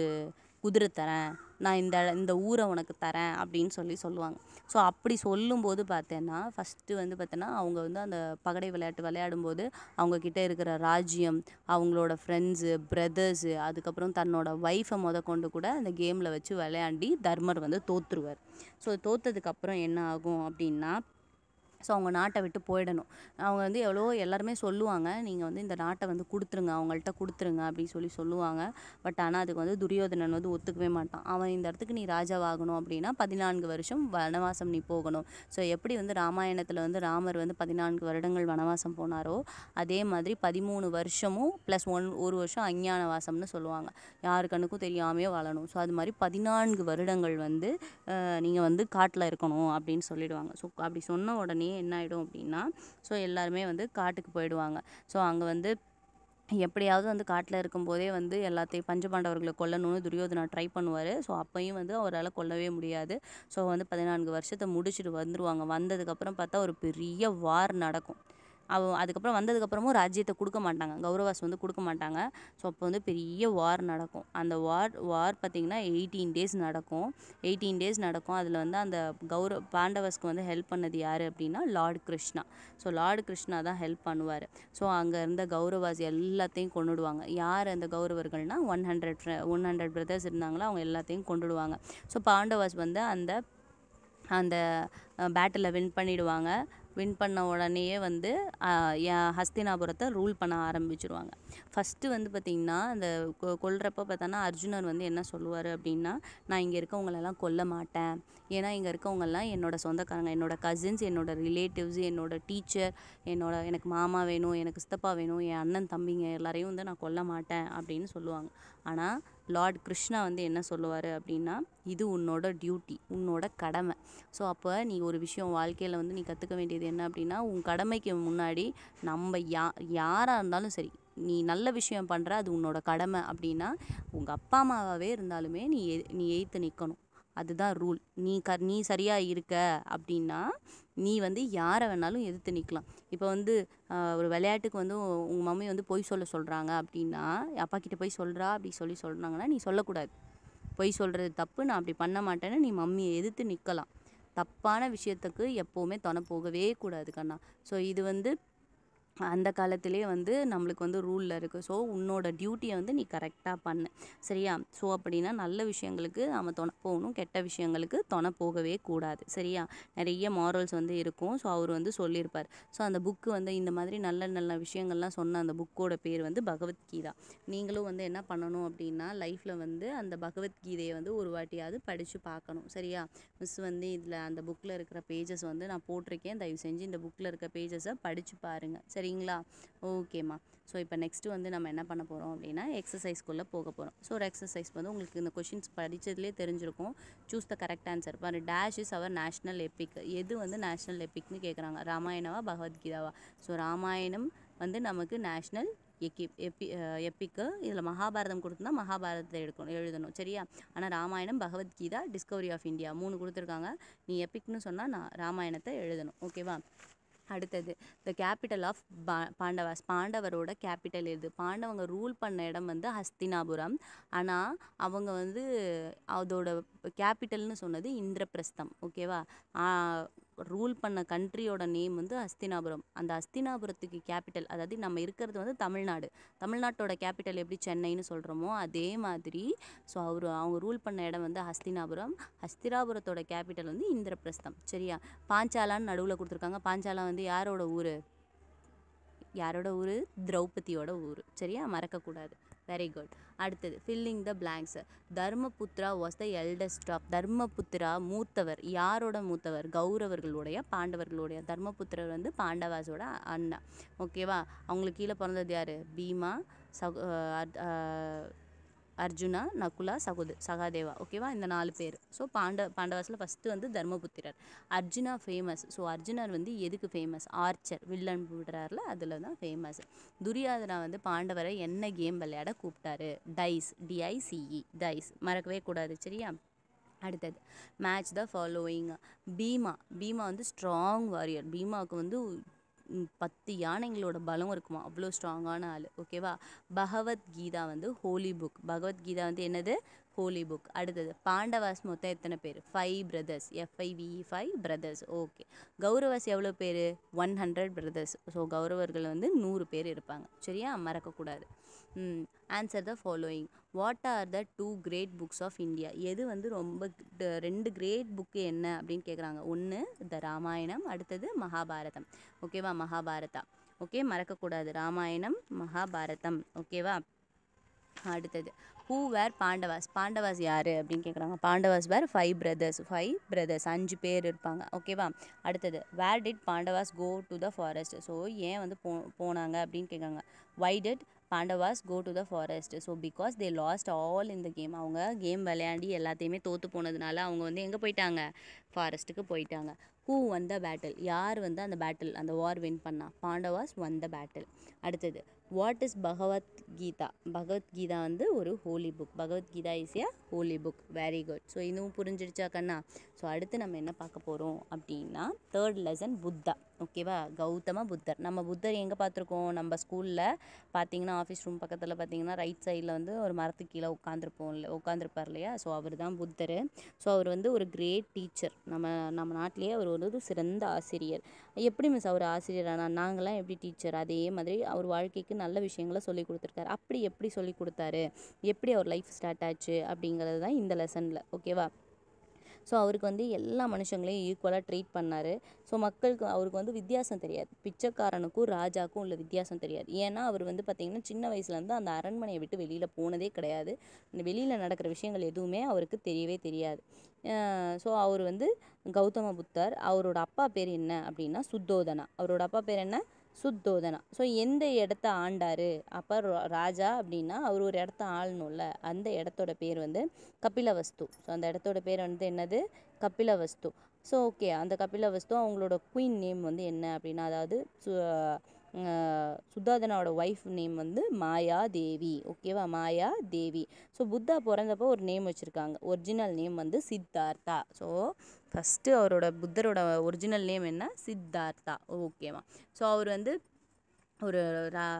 குதிரை தரேன் நான் இந்த இந்த ஊரை உனக்கு தரேன் அப்படின்னு சொல்லி சொல்லுவாங்க ஸோ அப்படி சொல்லும்போது பார்த்தேன்னா ஃபஸ்ட்டு வந்து பார்த்தோன்னா அவங்க வந்து அந்த பகடை விளையாட்டு விளையாடும்போது அவங்கக்கிட்ட இருக்கிற ராஜ்யம் அவங்களோட ஃப்ரெண்ட்ஸு பிரதர்ஸு அதுக்கப்புறம் தன்னோட ஒய்ஃபை முத கொண்டு கூட அந்த கேமில் வச்சு விளையாண்டி தர்மர் வந்து தோற்றுருவார் ஸோ தோற்றதுக்கப்புறம் என்ன ஆகும் அப்படின்னா ஸோ அவங்க நாட்டை விட்டு போயிடணும் அவங்க வந்து எவ்வளோ எல்லாருமே சொல்லுவாங்க நீங்கள் வந்து இந்த நாட்டை வந்து கொடுத்துருங்க அவங்கள்ட்ட கொடுத்துருங்க அப்படின்னு சொல்லி சொல்லுவாங்க பட் ஆனால் அதுக்கு வந்து துரியோதனன் வந்து ஒத்துக்கவே மாட்டான் அவன் இந்த இடத்துக்கு நீ ராஜாவாகணும் அப்படின்னா பதினான்கு வருஷம் வனவாசம் நீ போகணும் ஸோ எப்படி வந்து ராமாயணத்தில் வந்து ராமர் வந்து பதினான்கு வருடங்கள் வனவாசம் போனாரோ அதே மாதிரி பதிமூணு வருஷமும் ப்ளஸ் ஒன் ஒரு வருஷம் அஞ்ஞான வாசம்னு சொல்லுவாங்க யாரு கண்ணுக்கும் தெரியாமையே வளரணும் ஸோ அது மாதிரி பதினான்கு வருடங்கள் வந்து நீங்கள் வந்து காட்டில் இருக்கணும் அப்படின்னு சொல்லிடுவாங்க ஸோ அப்படி சொன்ன உடனே என்ன ஆகிடும் அப்படின்னா ஸோ எல்லாருமே வந்து காட்டுக்கு போயிடுவாங்க ஸோ அங்கே வந்து எப்படியாவது வந்து காட்டில் இருக்கும்போதே வந்து எல்லாத்தையும் பஞ்சபாண்டவர்களை கொல்லணும்னு துரியோதனா ட்ரை பண்ணுவார் ஸோ அப்பையும் வந்து அவரால் கொல்லவே முடியாது ஸோ வந்து பதினான்கு வருஷத்தை முடிச்சுட்டு வந்துடுவாங்க வந்ததுக்கப்புறம் பார்த்தா ஒரு பெரிய வார் நடக்கும் அவ அதுக்கப்புறம் வந்ததுக்கப்புறமும் ராஜ்யத்தை கொடுக்க மாட்டாங்க கௌரவாஸ் வந்து கொடுக்க மாட்டாங்க ஸோ அப்போ வந்து பெரிய வார் நடக்கும் அந்த வார் வார் பார்த்திங்கன்னா எயிட்டீன் டேஸ் நடக்கும் எயிட்டீன் டேஸ் நடக்கும் அதில் வந்து அந்த கௌரவ பாண்டவஸ்க்கு வந்து ஹெல்ப் பண்ணது யார் அப்படின்னா lord Krishna so lord Krishna தான் ஹெல்ப் பண்ணுவார் ஸோ அங்கே இருந்த கௌரவாஸ் எல்லாத்தையும் கொண்டுடுவாங்க யார் அந்த கௌரவர்கள்னால் one hundred one hundred brothers இருந்தாங்களோ அவங்க எல்லாத்தையும் கொண்டுடுவாங்க ஸோ பாண்டவாஸ் வந்து அந்த அந்த பேட்டில் வின் பண்ணிவிடுவாங்க வின் பண்ண உடனேயே வந்து ஹஸ்தினாபுரத்தை ரூல் பண்ண ஆரம்பிச்சிருவாங்க ஃபஸ்ட்டு வந்து பார்த்திங்கன்னா அந்த கொல்றப்ப பார்த்தோன்னா அர்ஜுனர் வந்து என்ன சொல்லுவார் அப்படின்னா நான் இங்கே இருக்கவங்களெல்லாம் கொல்ல மாட்டேன் ஏன்னா இங்கே இருக்கவங்கெல்லாம் என்னோடய சொந்தக்காரங்க என்னோடய கசின்ஸ் என்னோடய ரிலேட்டிவ்ஸ் என்னோடய டீச்சர் என்னோட எனக்கு மாமா வேணும் எனக்கு சித்தப்பா வேணும் என் அண்ணன் தம்பிங்க எல்லாரையும் வந்து நான் கொல்ல மாட்டேன் அப்படின்னு சொல்லுவாங்க ஆனால் லார்ட் கிருஷ்ணா வந்து என்ன சொல்லுவார் அப்படின்னா இது உன்னோட டியூட்டி உன்னோட கடமை ஸோ அப்போ நீ ஒரு விஷயம் வாழ்க்கையில் வந்து நீ கற்றுக்க வேண்டியது என்ன அப்படின்னா உன் கடமைக்கு முன்னாடி நம்ம யா யாராக இருந்தாலும் சரி நீ நல்ல விஷயம் பண்ணுற அது உன்னோட கடமை அப்படின்னா உங்கள் அப்பா அம்மாவாகவே இருந்தாலுமே நீ நீ எய்த்து நிற்கணும் அதுதான் ரூல் நீ க நீ சரியாக இருக்க அப்படின்னா நீ வந்து யாரை வேணாலும் எதிர்த்து நிற்கலாம் இப்போ வந்து ஒரு விளையாட்டுக்கு வந்து உங்கள் மம்மி வந்து பொய் சொல்ல சொல்கிறாங்க அப்படின்னா அப்பா கிட்டே போய் சொல்கிறா அப்படி சொல்லி சொல்கிறாங்கன்னா நீ சொல்லக்கூடாது பொய் சொல்கிறது தப்பு நான் அப்படி பண்ண மாட்டேன்னு நீ மம்மியை எதிர்த்து நிற்கலாம் தப்பான விஷயத்துக்கு எப்போவுமே தொண போகவே கூடாது கண்ணா ஸோ இது வந்து அந்த காலத்திலே வந்து நம்மளுக்கு வந்து ரூலில் இருக்குது ஸோ உன்னோட டியூட்டியை வந்து நீ கரெக்டாக பண்ணு சரியா ஸோ அப்படின்னா நல்ல விஷயங்களுக்கு நம்ம தொணை போகணும் கெட்ட விஷயங்களுக்கு தொணை போகவே கூடாது சரியா நிறைய மாரல்ஸ் வந்து இருக்கும் ஸோ அவர் வந்து சொல்லியிருப்பார் ஸோ அந்த புக்கு வந்து இந்த மாதிரி நல்ல நல்ல விஷயங்கள்லாம் சொன்ன அந்த புக்கோட பேர் வந்து பகவத்கீதா நீங்களும் வந்து என்ன பண்ணணும் அப்படின்னா லைஃப்பில் வந்து அந்த பகவத்கீதையை வந்து ஒரு வாட்டியாவது படித்து பார்க்கணும் சரியா மிஸ் வந்து இதில் அந்த புக்கில் இருக்கிற பேஜஸ் வந்து நான் போட்டிருக்கேன் தயவு செஞ்சு இந்த புக்கில் இருக்கிற பேஜஸை படித்து பாருங்கள் சரி சரிங்களா ஓகேம்மா ஸோ இப்போ நெக்ஸ்ட்டு வந்து நம்ம என்ன பண்ண போகிறோம் அப்படின்னா எக்ஸசைஸ்க்குள்ளே போக போகிறோம் ஸோ ஒரு எக்ஸசைஸ் வந்து உங்களுக்கு இந்த கொஷின்ஸ் படித்ததுலேயே தெரிஞ்சிருக்கும் சூஸ் த கரெக்ட் ஆன்சர் பாரு dash is our national epic எது வந்து நேஷ்னல் எப்பிக்னு கேட்குறாங்க ராமாயணவா பகவத்கீதாவா ஸோ ராமாயணம் வந்து நமக்கு நேஷ்னல் எக்கி எப்பி எப்பிக்கு இதில் மகாபாரதம் கொடுத்துருந்தா மகாபாரதத்தை எடுக்கணும் எழுதணும் சரியா ஆனால் Ramayanam Bhagavad Gita discovery of India மூணு கொடுத்துருக்காங்க நீ எப்பிக்னு சொன்னால் நான் ராமாயணத்தை எழுதணும் ஓகேவா அடுத்தது த கேபிட்டல் ஆஃப் பா பாண்டவாஸ் பாண்டவரோட கேபிட்டல் எது பாண்டவங்க ரூல் பண்ண இடம் வந்து ஹஸ்தினாபுரம் ஆனால் அவங்க வந்து அதோட கேபிட்டல்னு சொன்னது இந்திரபிரஸ்தம் ஓகேவா ரூல் பண்ண கண்ட்ரியோட நேம் வந்து அஸ்தினாபுரம் அந்த அஸ்தினாபுரத்துக்கு கேபிட்டல் அதாவது நம்ம இருக்கிறது வந்து தமிழ்நாடு தமிழ்நாட்டோட கேபிட்டல் எப்படி சென்னைன்னு சொல்கிறோமோ அதே மாதிரி ஸோ அவர் அவங்க ரூல் பண்ண இடம் வந்து ஹஸ்தினாபுரம் ஹஸ்தினாபுரத்தோட கேபிட்டல் வந்து இந்திரபிரஸ்தம் சரியா பாஞ்சாலான்னு நடுவில் கொடுத்துருக்காங்க பாஞ்சாலா வந்து யாரோட ஊர் யாரோட ஊர் திரௌபதியோட ஊர் சரியா மறக்கக்கூடாது வெரி குட் அடுத்தது filling the blanks Dharmaputra was the eldest of Dharmaputra மூத்தவர் யாரோட மூத்தவர் கௌரவர்களுடைய பாண்டவர்களுடைய தர்மபுத்திரர் வந்து பாண்டவாஸோட அண்ணா ஓகேவா அவங்களுக்கு கீழே பிறந்தது யார் பீமா சக அர்ஜுனா நகுலா சகோத சகாதேவா ஓகேவா இந்த நாலு பேர் ஸோ பாண்ட பாண்டவாசில் ஃபஸ்ட்டு வந்து தர்மபுத்திரர் அர்ஜுனா ஃபேமஸ் ஸோ அர்ஜுனர் வந்து எதுக்கு ஃபேமஸ் ஆர்ச்சர் வில்லன் விடுறாருல அதில் தான் ஃபேமஸ் துரியாதனா வந்து பாண்டவரை என்ன கேம் விளையாட கூப்பிட்டாரு டைஸ் டிஐசிஇ டைஸ் மறக்கவே கூடாது சரியா அடுத்தது match the following Bhima Bhima வந்து ஸ்ட்ராங் வாரியர் பீமாவுக்கு வந்து பத்து யானைங்களோட பலம் இருக்குமா அவ்வளோ ஸ்ட்ராங்கான ஆள் ஓகேவா பகவத்கீதா வந்து ஹோலி புக் பகவத்கீதா வந்து என்னது ஹோலி புக் அடுத்தது பாண்டவாஸ் மொத்தம் எத்தனை பேர் five brothers F I V E five brothers okay Kauravas எவ்வளோ பேர் ஒன் ஹண்ட்ரட் பிரதர்ஸ் ஸோ கௌரவர்கள் வந்து நூறு பேர் இருப்பாங்க சரியா மறக்கக்கூடாது answer the following what are the two great books of India எது வந்து ரொம்ப ரெண்டு கிரேட் புக்கு என்ன அப்படின்னு கேட்குறாங்க ஒன்று த ராமாயணம் அடுத்தது மகாபாரதம் ஓகேவா மகாபாரதா ஓகே மறக்கக்கூடாது ராமாயணம் மகாபாரதம் ஓகேவா அடுத்தது ஹூ வேர் பாண்டவாஸ் பாண்டவாஸ் யார் அப்படின்னு கேட்குறாங்க Pandavas were five brothers five brothers அஞ்சு பேர் இருப்பாங்க ஓகேவா அடுத்தது where did Pandavas go to the forest so ஏன் வந்து போ போனாங்க அப்படின்னு கேட்குறாங்க why did Pandavas go to the forest so because they lost all இந்த கேம் அவங்க கேம் விளையாண்டி எல்லாத்தையுமே தோற்று போனதுனால அவங்க வந்து எங்கே போயிட்டாங்க ஃபாரஸ்ட்டுக்கு போயிட்டாங்க ஹூ வந்த பேட்டில் யார் வந்து அந்த பேட்டில் அந்த வார் வின் பண்ணா பாண்டவாஸ் வந்த பேட்டில் அடுத்தது வாட் இஸ் பகவத் கீதா பகவத்கீதா வந்து ஒரு holy book Bhagavad Gita is a holy book very good so இதுவும் புரிஞ்சிடுச்சா கண்ணா ஸோ அடுத்து நம்ம என்ன பார்க்க போகிறோம் அப்படின்னா தேர்ட் லெசன் புத்தா ஓகேவா கௌதம புத்தர் நம்ம புத்தர் எங்கே பார்த்துருக்கோம் நம்ம ஸ்கூலில் பார்த்தீங்கன்னா ஆஃபீஸ் ரூம் பக்கத்தில் பார்த்தீங்கன்னா ரைட் சைடில் வந்து ஒரு மரத்து கீழே உட்காந்துருப்போம் இல்லை உட்காந்துருப்பார் இல்லையா ஸோ அவர் தான் புத்தர் ஸோ அவர் வந்து ஒரு கிரேட் டீச்சர் நம்ம நம்ம நாட்டிலேயே அவர் வந்து சிறந்த ஆசிரியர் எப்படி மிஸ் அவர் ஆசிரியர் ஆனால் நாங்களாம் எப்படி டீச்சர் அதே மாதிரி அவர் வாழ்க்கைக்கு நல்ல விஷயங்களை சொல்லி கொடுத்துருக்காரு அப்படி எப்படி சொல்லி கொடுத்தாரு எப்படி அவர் லைஃப் ஸ்டார்ட் ஆச்சு அப்படிங்கிறது தான் இந்த லெசனில் ஓகேவா ஸோ அவருக்கு வந்து எல்லா மனுஷங்களையும் ஈக்குவலாக ட்ரீட் பண்ணார் ஸோ மக்களுக்கு அவருக்கு வந்து வித்தியாசம் தெரியாது பிச்சைக்காரனுக்கும் ராஜாக்கும் உள்ள வித்தியாசம் தெரியாது ஏன்னா அவர் வந்து பார்த்திங்கன்னா சின்ன வயசுலேருந்து அந்த அரண்மனையை விட்டு வெளியில் போனதே கிடையாது வெளியில் நடக்கிற விஷயங்கள் எதுவுமே அவருக்கு தெரியவே தெரியாது ஸோ அவர் வந்து கௌதம புத்தர் அவரோட அப்பா பேர் என்ன அப்படின்னா சுத்தோதனா அவரோட அப்பா பேர் என்ன சுத்தோதனா ஸோ எந்த இடத்த ஆண்டார் அப்போ ராஜா அப்படின்னா அவர் ஒரு இடத்த ஆளணும்ல அந்த இடத்தோட பேர் வந்து கபிலவஸ்து ஸோ அந்த இடத்தோட பேர் வந்து என்னது கபிலவஸ்து ஸோ ஓகே அந்த கபிலவஸ்து அவங்களோட குயின் நேம் வந்து என்ன அப்படின்னா அதாவது சுத்தாதனாவோட ஒய்ஃப் நேம் வந்து மாயா தேவி ஓகேவா மாயா தேவி ஸோ புத்தா பிறந்தப்போ ஒரு நேம் வச்சுருக்காங்க ஒரிஜினல் நேம் வந்து சித்தார்த்தா ஸோ ஃபஸ்ட்டு அவரோட புத்தரோட ஒரிஜினல் நேம் என்ன சித்தார்த்தா ஓகேவா ஸோ அவர் வந்து ஒரு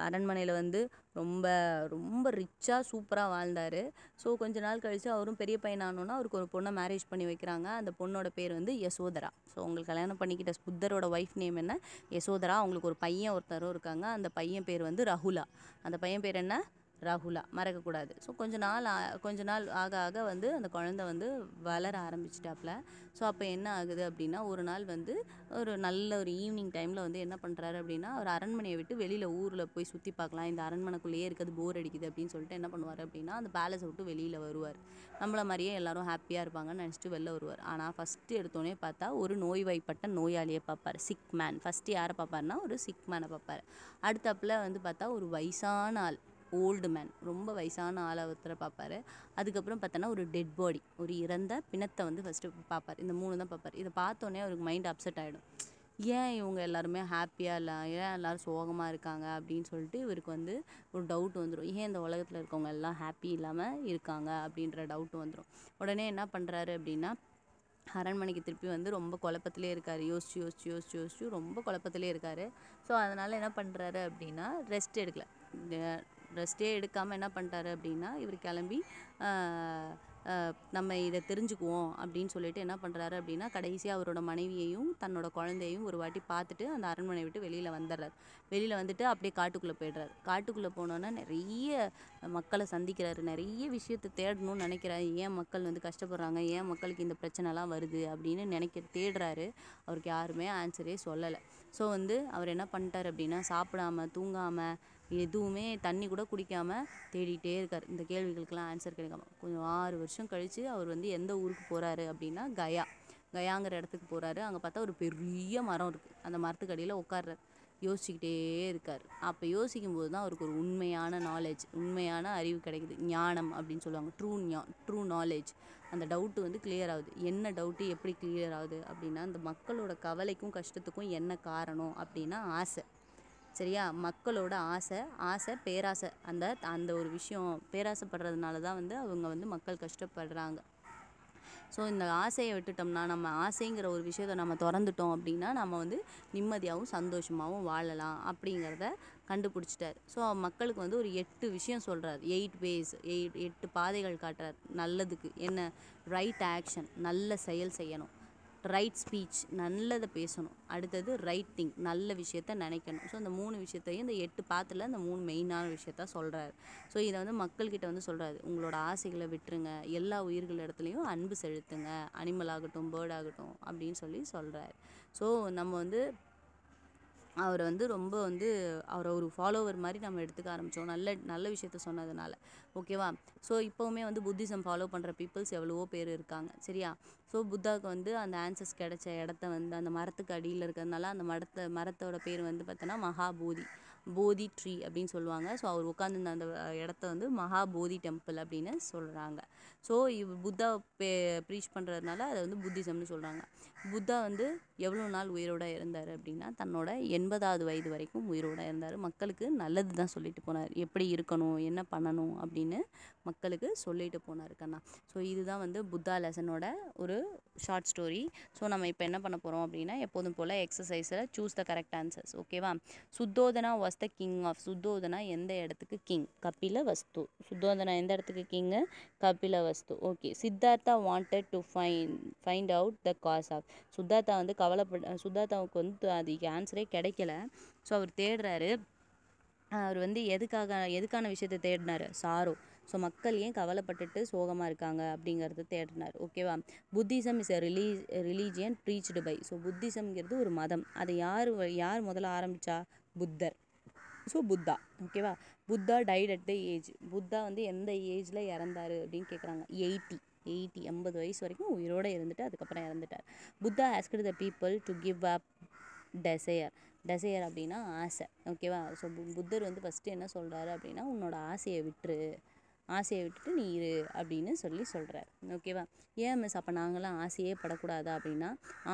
அரண்மனையில் வந்து ரொம்ப ரொம்ப ரிச்சாக சூப்பராக வாழ்ந்தார் ஸோ கொஞ்ச நாள் கழித்து அவரும் பெரிய பையன் ஆனோன்னா அவருக்கு ஒரு பொண்ணை மேரேஜ் பண்ணி வைக்கிறாங்க அந்த பொண்ணோட பேர் வந்து யசோதரா ஸோ உங்களுக்கு கல்யாணம் பண்ணிக்கிட்ட புத்தரோட ஒய்ஃப் நேம் என்ன யசோதரா அவங்களுக்கு ஒரு பையன் ஒருத்தரும் இருக்காங்க அந்த பையன் பேர் வந்து ரகுலா அந்த பையன் பேர் என்ன ராகுலா மறக்கக்கூடாது ஸோ கொஞ்ச நாள் கொஞ்ச நாள் ஆக ஆக வந்து அந்த குழந்த வந்து வளர ஆரம்பிச்சிட்டாப்புல ஸோ அப்போ என்ன ஆகுது அப்படின்னா ஒரு நாள் வந்து ஒரு நல்ல ஒரு ஈவினிங் டைமில் வந்து என்ன பண்ணுறாரு அப்படின்னா ஒரு அரண்மனையை விட்டு வெளியில் ஊரில் போய் சுற்றி பார்க்கலாம் இந்த அரண்மனைக்குள்ளேயே இருக்கிறது போர் அடிக்குது அப்படின்னு சொல்லிட்டு என்ன பண்ணுவார் அப்படின்னா அந்த பேலஸை விட்டு வெளியில் வருவார் நம்மள மாதிரியே எல்லோரும் ஹாப்பியாக இருப்பாங்கன்னு நினச்சிட்டு வெளில வருவார் ஆனால் ஃபஸ்ட்டு எடுத்தோடனே பார்த்தா ஒரு நோய்வாய்ப்பட்ட நோயாளியை பார்ப்பார் சிக் மேன் ஃபஸ்ட்டு யாரை பார்ப்பார்னா ஒரு சிக் மேனை பார்ப்பார் அடுத்தப்பில் வந்து பார்த்தா ஒரு வயசான ஆள் ஓல்டு மேன் ரொம்ப வயசான ஆளை ஒருத்தரை பார்ப்பார் அதுக்கப்புறம் பார்த்தோன்னா ஒரு டெட் பாடி ஒரு இறந்த பிணத்தை வந்து ஃபஸ்ட்டு பார்ப்பார் இந்த மூணு தான் பார்ப்பார் இதை பார்த்தோன்னே அவருக்கு மைண்ட் அப்செட் ஆகிடும் ஏன் இவங்க எல்லாருமே ஹாப்பியாக இல்லை ஏன் எல்லோரும் சோகமாக இருக்காங்க அப்படின்னு சொல்லிட்டு இவருக்கு வந்து ஒரு டவுட் வந்துடும் ஏன் இந்த உலகத்தில் இருக்கவங்க எல்லாம் ஹாப்பி இல்லாமல் இருக்காங்க அப்படின்ற டவுட் வந்துடும் உடனே என்ன பண்ணுறாரு அப்படின்னா அரண்மனைக்கு திருப்பி வந்து ரொம்ப குழப்பத்திலே இருக்கார் யோசிச்சு யோசிச்சு யோசிச்சு யோசிச்சு ரொம்ப குழப்பத்திலே இருக்கார் ஸோ அதனால் என்ன பண்ணுறாரு அப்படின்னா ரெஸ்ட் எடுக்கலை ரெஸ்ட்டே எடுக்காமல் என்ன பண்ணிட்டாரு அப்படின்னா இவர் கிளம்பி நம்ம இதை தெரிஞ்சுக்குவோம் அப்படின்னு சொல்லிட்டு என்ன பண்ணுறாரு அப்படின்னா கடைசியாக அவரோட மனைவியையும் தன்னோட குழந்தையும் ஒரு வாட்டி பார்த்துட்டு அந்த அரண்மனை விட்டு வெளியில் வந்துடுறார் வெளியில் வந்துட்டு அப்படியே காட்டுக்குள்ளே போய்டுறார் காட்டுக்குள்ளே போனோன்னா நிறைய மக்களை சந்திக்கிறாரு நிறைய விஷயத்தை தேடணும்னு நினைக்கிறாரு ஏன் மக்கள் வந்து கஷ்டப்படுறாங்க ஏன் மக்களுக்கு இந்த பிரச்சனைலாம் வருது அப்படின்னு நினைக்க தேடுறாரு அவருக்கு யாருமே ஆன்சரே சொல்லலை ஸோ வந்து அவர் என்ன பண்ணிட்டார் அப்படின்னா சாப்பிடாமல் தூங்காமல் எதுவுமே தண்ணி கூட குடிக்காமல் தேடிகிட்டே இருக்கார் இந்த கேள்விகளுக்கெல்லாம் ஆன்சர் கிடைக்காம கொஞ்சம் ஆறு வருஷம் கழித்து அவர் வந்து எந்த ஊருக்கு போகிறாரு அப்படின்னா கயா கயாங்கிற இடத்துக்கு போகிறாரு அங்கே பார்த்தா ஒரு பெரிய மரம் இருக்குது அந்த மரத்துக்கடியில் உட்காடுறார் உட்கார்றாரு யோசிச்சுக்கிட்டே இருக்கார் அப்போ யோசிக்கும் போது தான் அவருக்கு ஒரு உண்மையான நாலேஜ் உண்மையான அறிவு கிடைக்குது ஞானம் அப்படின்னு சொல்லுவாங்க ட்ரூ ஞா ட்ரூ நாலேஜ் அந்த டவுட்டு வந்து கிளியர் ஆகுது என்ன டவுட்டு எப்படி கிளியர் ஆகுது அப்படின்னா அந்த மக்களோட கவலைக்கும் கஷ்டத்துக்கும் என்ன காரணம் அப்படின்னா ஆசை சரியா மக்களோட ஆசை ஆசை பேராசை அந்த அந்த ஒரு விஷயம் பேராசைப்படுறதுனால தான் வந்து அவங்க வந்து மக்கள் கஷ்டப்படுறாங்க ஸோ இந்த ஆசையை விட்டுட்டோம்னா நம்ம ஆசைங்கிற ஒரு விஷயத்த நம்ம திறந்துட்டோம் அப்படின்னா நம்ம வந்து நிம்மதியாகவும் சந்தோஷமாகவும் வாழலாம் அப்படிங்கிறத கண்டுபிடிச்சிட்டார் ஸோ மக்களுக்கு வந்து ஒரு எட்டு விஷயம் சொல்கிறார் எயிட் வேஸ் எயிட் எட்டு பாதைகள் காட்டுறார் நல்லதுக்கு என்ன ரைட் ஆக்ஷன் நல்ல செயல் செய்யணும் ரைட் ஸ்பீச் நல்லதை பேசணும் அடுத்தது ரைட் திங் நல்ல விஷயத்த நினைக்கணும் ஸோ அந்த மூணு விஷயத்தையும் இந்த எட்டு பாத்தில் அந்த மூணு மெயினான விஷயத்த சொல்கிறாரு ஸோ இதை வந்து மக்கள்கிட்ட வந்து சொல்கிறாரு உங்களோட ஆசைகளை விட்டுருங்க எல்லா உயிர்கள் இடத்துலையும் அன்பு செலுத்துங்க அனிமல் ஆகட்டும் பேர்ட் ஆகட்டும் அப்படின்னு சொல்லி சொல்கிறாரு ஸோ நம்ம வந்து அவரை வந்து ரொம்ப வந்து அவரை ஒரு ஃபாலோவர் மாதிரி நம்ம எடுத்துக்க ஆரம்பித்தோம் நல்ல நல்ல விஷயத்த சொன்னதுனால ஓகேவா ஸோ இப்போவுமே வந்து புத்திசம் ஃபாலோ பண்ணுற பீப்புள்ஸ் எவ்வளவோ பேர் இருக்காங்க சரியா ஸோ புத்தாவுக்கு வந்து அந்த ஆன்சர்ஸ் கிடைச்ச இடத்த வந்து அந்த மரத்துக்கு அடியில் இருக்கிறதுனால அந்த மரத்தை மரத்தோட பேர் வந்து பார்த்தோன்னா மகாபோதி போதி ட்ரீ அப்படின்னு சொல்லுவாங்க ஸோ அவர் உட்காந்துருந்த அந்த இடத்த வந்து மகாபோதி டெம்பிள் அப்படின்னு சொல்கிறாங்க ஸோ இவ் புத்தா பே ப்ரீச் பண்ணுறதுனால அதை வந்து புத்திசம்னு சொல்கிறாங்க புத்தா வந்து எவ்வளோ நாள் உயிரோடு இருந்தார் அப்படின்னா தன்னோட எண்பதாவது வயது வரைக்கும் உயிரோடு இருந்தார் மக்களுக்கு நல்லது தான் சொல்லிட்டு போனார் எப்படி இருக்கணும் என்ன பண்ணணும் அப்படின்னு மக்களுக்கு சொல்லிட்டு போனார் கண்ணா ஸோ இதுதான் வந்து புத்தா லெசனோட ஒரு ஷார்ட் ஸ்டோரி ஸோ நம்ம இப்போ என்ன பண்ண போகிறோம் அப்படின்னா எப்போதும் போல் எக்ஸசைஸில் சூஸ் த கரெக்ட் ஆன்சர்ஸ் ஓகேவா Suddhodana was the king of Suddhodana எந்த இடத்துக்கு கிங் கபில வஸ்து சுத்தோதனா எந்த இடத்துக்கு king Kapilavastu okay Siddhartha wanted to fine find out the cause of Sujata வந்து கவலைப்பட சுஜாதாவுக்கு வந்து அது ஆன்சரே கிடைக்கல ஸோ அவர் தேடுறாரு அவர் வந்து எதுக்காக எதுக்கான விஷயத்தை தேடினார் சாரோ ஸோ மக்கள் ஏன் கவலைப்பட்டுட்டு சோகமாக இருக்காங்க அப்படிங்கிறத தேடினார் ஓகேவா Buddhism is a reli religion preached by so புத்திசம்ங்கிறது ஒரு மதம் அதை யார் யார் முதல்ல ஆரம்பித்தா புத்தர் ஸோ புத்தா ஓகேவா Buddha died at the age Buddha வந்து எந்த ஏஜில் இறந்தார் அப்படின்னு கேட்குறாங்க எயிட்டி எயிட்டி எண்பது வயசு வரைக்கும் உயிரோடு இருந்துட்டு அதுக்கப்புறம் இறந்துட்டார் Buddha asked the people to give up desire desire அப்படின்னா ஆசை ஓகேவா ஸோ புத்தர் வந்து ஃபஸ்ட்டு என்ன சொல்கிறாரு அப்படின்னா உன்னோட ஆசையை விட்டுரு ஆசையை விட்டுட்டு நீ இரு அப்படின்னு சொல்லி சொல்கிறார் ஓகேவா ஏன் மிஸ் அப்போ நாங்களாம் ஆசையே படக்கூடாதா அப்படின்னா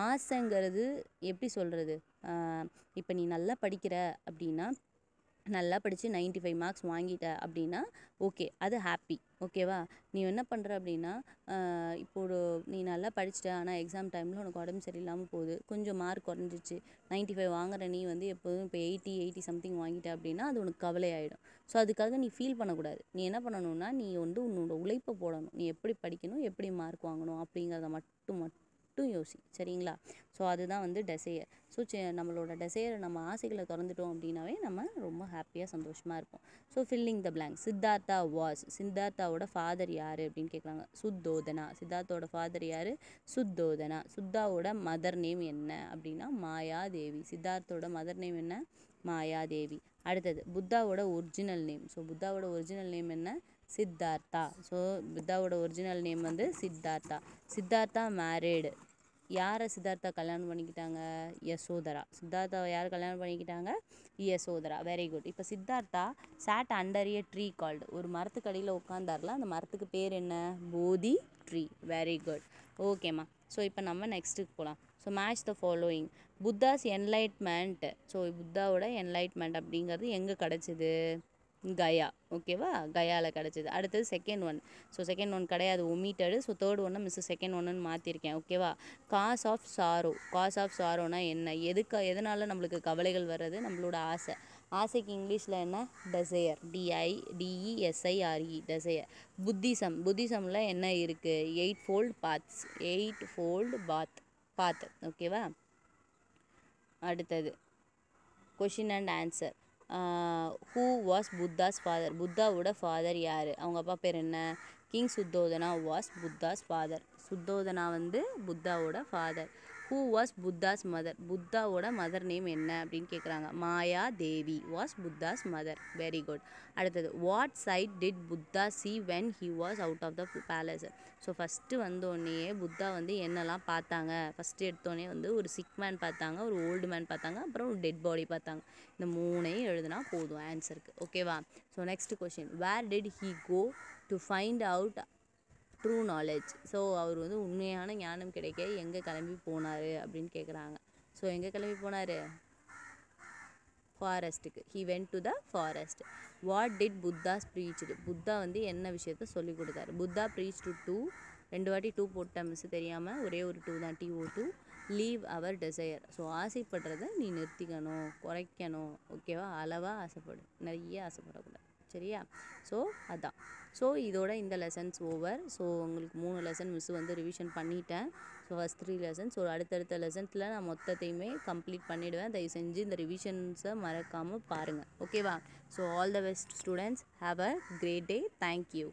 ஆசைங்கிறது எப்படி சொல்கிறது இப்போ நீ நல்லா படிக்கிற அப்படின்னா நல்லா படித்து நைன்ட்டி ஃபைவ் மார்க்ஸ் வாங்கிட்ட அப்படின்னா ஓகே அது ஹாப்பி ஓகேவா நீ என்ன பண்ணுற அப்படின்னா இப்போ ஒரு நீ நல்லா படிச்சிட்ட ஆனால் எக்ஸாம் டைமில் உனக்கு உடம்பு சரியில்லாமல் போகுது கொஞ்சம் மார்க் குறைஞ்சிச்சு நைன்ட்டி ஃபைவ் வாங்குற நீ வந்து எப்போதும் இப்போ எயிட்டி எயிட்டி சம்திங் வாங்கிட்ட அப்படின்னா அது உனக்கு கவலையாயிடும் ஸோ அதுக்காக நீ ஃபீல் பண்ணக்கூடாது நீ என்ன பண்ணணும்னா நீ வந்து உன்னோட உழைப்பை போடணும் நீ எப்படி படிக்கணும் எப்படி மார்க் வாங்கணும் அப்படிங்கிறத மட்டும் மட்டும் மட்டும் யோசி சரிங்களா ஸோ அதுதான் வந்து டெசையர் ஸோ சே நம்மளோட டெசையர் நம்ம ஆசைகளை திறந்துட்டோம் அப்படின்னாவே நம்ம ரொம்ப ஹாப்பியாக சந்தோஷமாக இருப்போம் so filling the blank Siddhartha was சித்தார்த்தாவோட ஃபாதர் யார் அப்படின்னு கேட்குறாங்க சுத்தோதனா சித்தார்த்தோட ஃபாதர் யார் சுத்தோதனா சுத்தாவோட மதர் நேம் என்ன அப்படின்னா மாயாதேவி சித்தார்த்தோட மதர் நேம் என்ன மாயாதேவி அடுத்தது புத்தாவோட ஒரிஜினல் நேம் ஸோ புத்தாவோட ஒரிஜினல் நேம் என்ன சித்தார்த்தா ஸோ புத்தாவோட ஒரிஜினல் நேம் வந்து சித்தார்த்தா சித்தார்த்தா மேரீடு யாரை சித்தார்த்தா கல்யாணம் பண்ணிக்கிட்டாங்க யசோதரா சித்தார்த்தாவை யார் கல்யாணம் பண்ணிக்கிட்டாங்க யசோதரா வெரி குட் இப்போ Siddhartha sat under a tree called ஒரு மரத்துக்கு அடியில் உட்காந்தார்ல அந்த மரத்துக்கு பேர் என்ன போதி ட்ரீ வெரி குட் ஓகேம்மா ஸோ இப்போ நம்ம நெக்ஸ்ட்டுக்கு போகலாம் so match the following Buddha's enlightenment so புத்தாவோட என்லைட்மெண்ட் அப்படிங்கிறது எங்கே கிடச்சிது கயா ஓகேவா கயாவில் கிடச்சிது அடுத்தது second one so second one கிடையாது ஒமிட்டடு ஸோ தேர்ட் ஒன்று மிஸ் செகண்ட் ஒன்றுன்னு மாற்றிருக்கேன் ஓகேவா cause of sorrow cause of சாரோனா என்ன எதுக்கு எதனால் நம்மளுக்கு கவலைகள் வர்றது நம்மளோட ஆசை ஆசைக்கு இங்கிலீஷில் என்ன டெசையர் டிஐ டிஇஎஸ்ஐஆர்இ டெசையர் புத்திசம் புத்திசமில் என்ன இருக்குது eight fold paths eight fold path path ஓகேவா அடுத்தது question and answer who was Buddha's father புத்தாவோட ஃபாதர் யார் அவங்க அப்பா பேர் என்ன king Suddhodana was Buddha's father Suddhodana வந்து புத்தாவோட father who was Buddha's mother புத்தாவோட மதர் நேம் என்ன அப்படின்னு கேட்குறாங்க Maya Devi was Buddha's mother very good அடுத்தது what sight did Buddha see when he was out of the palace so first வந்தோடனே புத்தா வந்து என்னெல்லாம் பார்த்தாங்க ஃபஸ்ட்டு எடுத்தோடனே வந்து ஒரு சிக் மேன் பார்த்தாங்க ஒரு ஓல்டு மேன் பார்த்தாங்க அப்புறம் ஒரு டெட் பாடி பார்த்தாங்க இந்த மூணையும் எழுதுனா போதும் ஆன்சருக்கு ஓகேவா so next question where did he go to find out true knowledge so அவர் வந்து உண்மையான ஞானம் கிடைக்க எங்கே கிளம்பி போனார் அப்படின்னு கேட்குறாங்க ஸோ எங்கே கிளம்பி போனார் ஃபாரஸ்ட்டுக்கு he went to the forest what did Buddha preach Buddha வந்து என்ன விஷயத்த சொல்லிக் கொடுத்தாரு புத்தா ப்ரீச் டு டூ ரெண்டு வாட்டி டூ போட்ட மிஸ் தெரியாமல் ஒரே ஒரு டூ தான் D O do leave our desire so ஆசைப்படுறத நீ நிறுத்திக்கணும் குறைக்கணும் ஓகேவா அளவாக ஆசைப்படு நிறைய ஆசைப்படக்கூடாது சரியா ஸோ அதான் ஸோ இதோட இந்த லெசன்ஸ் ஓவர் ஸோ உங்களுக்கு மூணு லெசன் மிஸ் வந்து ரிவிஷன் பண்ணிட்டேன் ஸோ ஃபஸ்ட் த்ரீ லெசன்ஸ் ஒரு அடுத்தடுத்த லெசன்ஸில் நான் மொத்தத்தையுமே கம்ப்ளீட் பண்ணிவிடுவேன் தயவு செஞ்சு இந்த ரிவிஷன்ஸை மறக்காமல் பாருங்கள் ஓகேவா so all the best students have a great day thank you